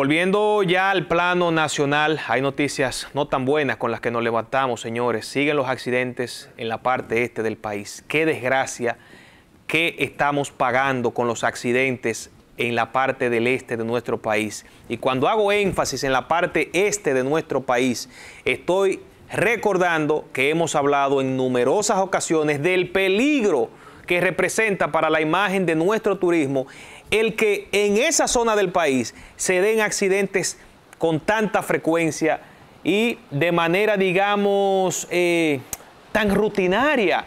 Volviendo ya al plano nacional, hay noticias no tan buenas con las que nos levantamos, señores. Siguen los accidentes en la parte este del país. Qué desgracia que estamos pagando con los accidentes en la parte del este de nuestro país. Y cuando hago énfasis en la parte este de nuestro país, estoy recordando que hemos hablado en numerosas ocasiones del peligro que representa para la imagen de nuestro turismo el que en esa zona del país se den accidentes con tanta frecuencia y de manera, digamos, eh, tan rutinaria.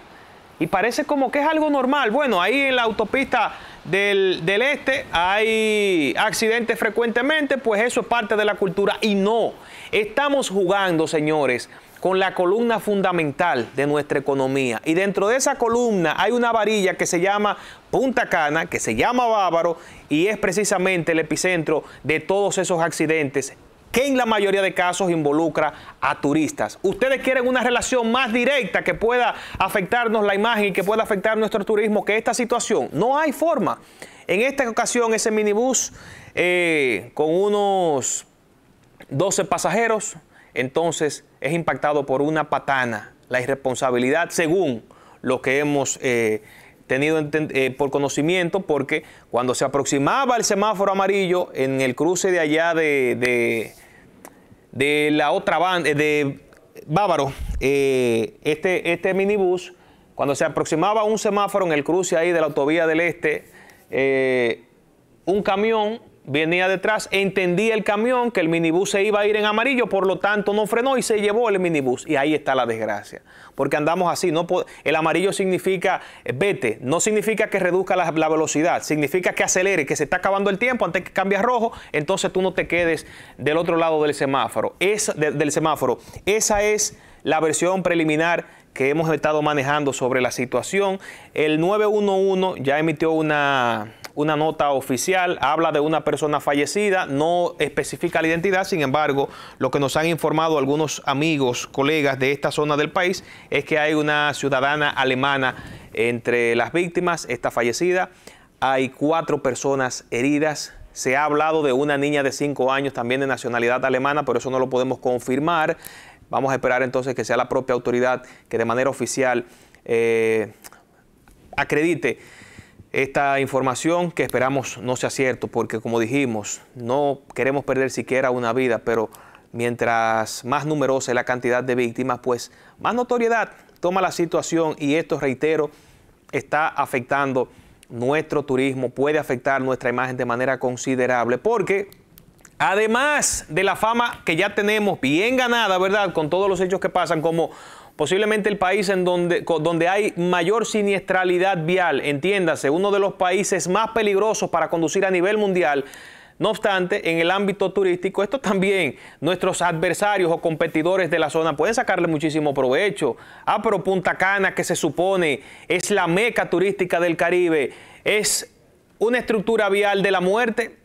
Y parece como que es algo normal. Bueno, ahí en la autopista del, este, hay accidentes frecuentemente, pues eso es parte de la cultura. Y no, estamos jugando, señores, con la columna fundamental de nuestra economía. Y dentro de esa columna hay una varilla que se llama Punta Cana, que se llama Bávaro, y es precisamente el epicentro de todos esos accidentes que en la mayoría de casos involucra a turistas. Ustedes quieren una relación más directa que pueda afectarnos la imagen y que pueda afectar nuestro turismo que esta situación. No hay forma. En esta ocasión ese minibús eh, con unos 12 pasajeros, entonces es impactado por una patana. La irresponsabilidad, según lo que hemos... Eh, tenido eh, por conocimiento porque cuando se aproximaba el semáforo amarillo en el cruce de allá de de la otra banda, eh, de Bávaro, eh, este, este minibús, cuando se aproximaba a un semáforo en el cruce ahí de la autovía del Este, eh, un camión venía detrás, entendía el camión que el minibús se iba a ir en amarillo, por lo tanto no frenó y se llevó el minibús. Y ahí está la desgracia, porque andamos así. No el amarillo significa eh, vete, no significa que reduzca la, velocidad, significa que acelere, que se está acabando el tiempo antes que cambie a rojo, entonces tú no te quedes del otro lado del semáforo. Es, del semáforo. Esa es la versión preliminar que hemos estado manejando sobre la situación. El 911 ya emitió una, una nota oficial, habla de una persona fallecida, no especifica la identidad, sin embargo, lo que nos han informado algunos amigos, colegas de esta zona del país, es que hay una ciudadana alemana entre las víctimas, está fallecida, hay cuatro personas heridas. Se ha hablado de una niña de 5 años, también de nacionalidad alemana, pero eso no lo podemos confirmar. Vamos a esperar entonces que sea la propia autoridad que de manera oficial eh, acredite esta información que esperamos no sea cierto, porque como dijimos, no queremos perder siquiera una vida, pero mientras más numerosa es la cantidad de víctimas, pues más notoriedad toma la situación y esto, reitero, está afectando nuestro turismo, puede afectar nuestra imagen de manera considerable, porque Además de la fama que ya tenemos bien ganada, ¿verdad? Con todos los hechos que pasan, como posiblemente el país en donde, donde hay mayor siniestralidad vial, entiéndase, uno de los países más peligrosos para conducir a nivel mundial. No obstante, en el ámbito turístico, esto también nuestros adversarios o competidores de la zona pueden sacarle muchísimo provecho. Ah, pero Punta Cana, que se supone es la meca turística del Caribe, es una estructura vial de la muerte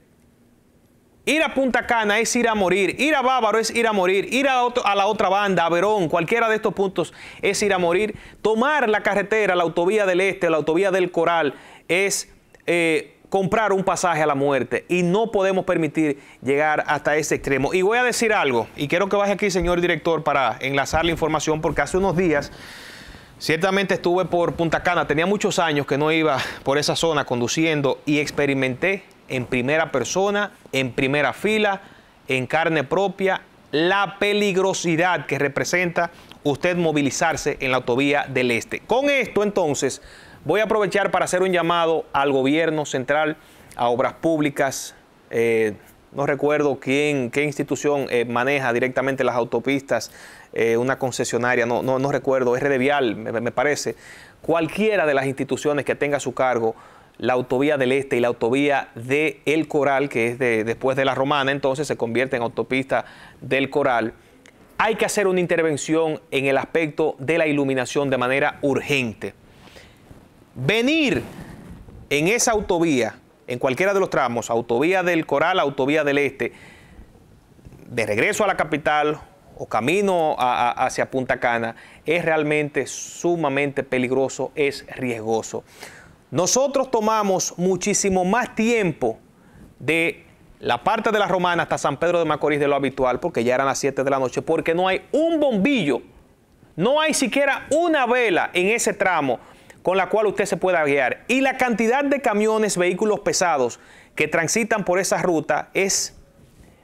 Ir a Punta Cana es ir a morir, ir a Bávaro es ir a morir, ir a, la otra banda, a Verón, cualquiera de estos puntos es ir a morir. Tomar la carretera, la autovía del Este, la autovía del Coral, es eh, comprar un pasaje a la muerte y no podemos permitir llegar hasta ese extremo. Y voy a decir algo, y quiero que vaya aquí, señor director, para enlazar la información, porque hace unos días... Ciertamente estuve por Punta Cana, tenía muchos años que no iba por esa zona conduciendo y experimenté en primera persona, en primera fila, en carne propia, la peligrosidad que representa usted movilizarse en la autovía del Este. Con esto entonces voy a aprovechar para hacer un llamado al gobierno central, a obras públicas, eh, no recuerdo quién, qué institución eh, maneja directamente las autopistas, eh, una concesionaria, no, no, no recuerdo, es Rede Vial, me, parece. Cualquiera de las instituciones que tenga su cargo la autovía del Este y la autovía de El Coral, que es después de la Romana, entonces se convierte en autopista del Coral. Hay que hacer una intervención en el aspecto de la iluminación de manera urgente. Venir en esa autovía, en cualquiera de los tramos, autovía del Coral, autovía del Este, de regreso a la capital o camino hacia Punta Cana, es realmente sumamente peligroso, es riesgoso. Nosotros tomamos muchísimo más tiempo de la parte de la Romana hasta San Pedro de Macorís de lo habitual, porque ya eran las 7 de la noche, porque no hay un bombillo, no hay siquiera una vela en ese tramo con la cual usted se pueda guiar. Y la cantidad de camiones, vehículos pesados que transitan por esa ruta es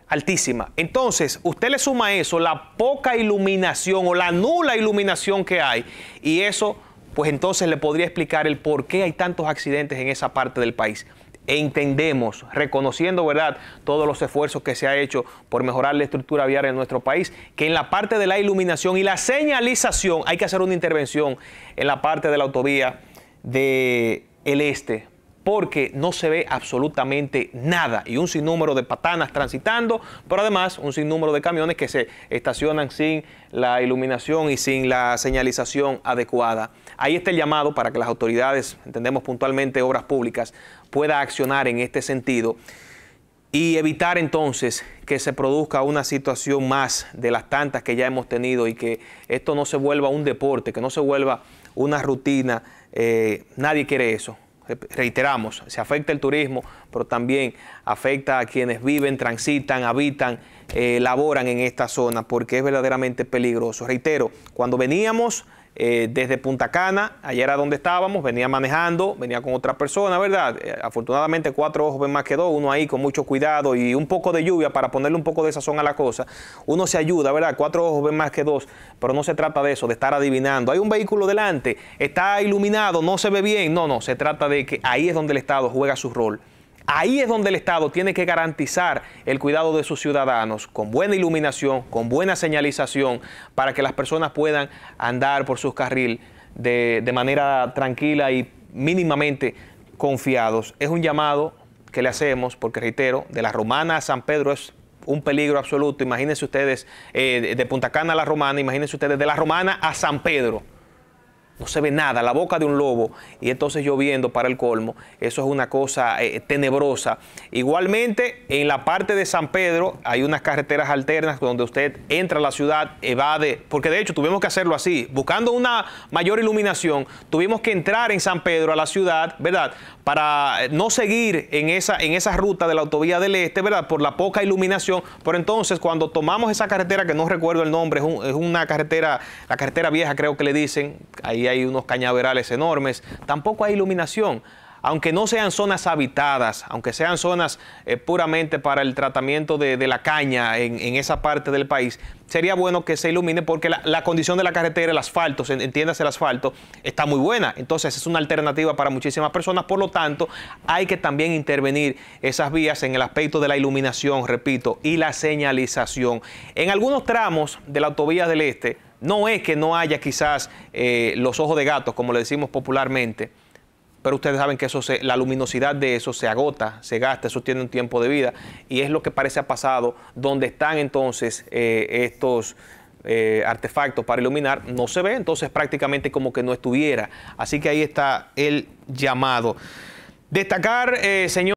altísima. Entonces, usted le suma eso la poca iluminación o la nula iluminación que hay y eso pues entonces le podría explicar el por qué hay tantos accidentes en esa parte del país. E entendemos, reconociendo, ¿verdad?, todos los esfuerzos que se ha hecho por mejorar la estructura viaria en nuestro país, que en la parte de la iluminación y la señalización hay que hacer una intervención en la parte de la autovía del este porque no se ve absolutamente nada y un sinnúmero de patanas transitando, pero además un sinnúmero de camiones que se estacionan sin la iluminación y sin la señalización adecuada. Ahí está el llamado para que las autoridades, entendemos puntualmente obras públicas, pueda accionar en este sentido y evitar entonces que se produzca una situación más de las tantas que ya hemos tenido y que esto no se vuelva un deporte, que no se vuelva una rutina. Eh, nadie quiere eso reiteramos, se afecta el turismo, pero también afecta a quienes viven, transitan, habitan, eh, laboran en esta zona, porque es verdaderamente peligroso. Reitero, cuando veníamos eh, desde Punta Cana, ayer era donde estábamos, venía manejando, venía con otra persona, ¿verdad? Eh, afortunadamente cuatro ojos ven más que dos, uno ahí con mucho cuidado y un poco de lluvia para ponerle un poco de sazón a la cosa. Uno se ayuda, ¿verdad? Cuatro ojos ven más que dos, pero no se trata de eso, de estar adivinando. Hay un vehículo delante, está iluminado, no se ve bien, no, no, se trata de que ahí es donde el Estado juega su rol. Ahí es donde el Estado tiene que garantizar el cuidado de sus ciudadanos con buena iluminación, con buena señalización, para que las personas puedan andar por sus carriles de, manera tranquila y mínimamente confiados. Es un llamado que le hacemos, porque reitero, de la Romana a San Pedro es un peligro absoluto. Imagínense ustedes eh, de Punta Cana a la Romana, imagínense ustedes de la Romana a San Pedro no se ve nada, la boca de un lobo, y entonces lloviendo para el colmo, eso es una cosa eh, tenebrosa. Igualmente, en la parte de San Pedro hay unas carreteras alternas donde usted entra a la ciudad, evade, porque de hecho tuvimos que hacerlo así, buscando una mayor iluminación, tuvimos que entrar en San Pedro a la ciudad, ¿verdad? Para eh, no seguir en esa, en esa ruta de la autovía del Este, ¿verdad? Por la poca iluminación, pero entonces cuando tomamos esa carretera, que no recuerdo el nombre, es, es una carretera, la carretera vieja creo que le dicen, ahí y hay unos cañaverales enormes, tampoco hay iluminación. Aunque no sean zonas habitadas, aunque sean zonas eh, puramente para el tratamiento de, la caña en, esa parte del país, sería bueno que se ilumine porque la, la condición de la carretera, el asfalto, entiéndase el asfalto, está muy buena. Entonces es una alternativa para muchísimas personas. Por lo tanto, hay que también intervenir esas vías en el aspecto de la iluminación, repito, y la señalización. En algunos tramos de la autovía del Este, no es que no haya quizás eh, los ojos de gatos, como le decimos popularmente, pero ustedes saben que la luminosidad de eso se agota, se gasta, eso tiene un tiempo de vida, y es lo que parece ha pasado, donde están entonces eh, estos... Eh, artefactos para iluminar, no se ve, entonces prácticamente como que no estuviera. Así que ahí está el llamado. Destacar, señor.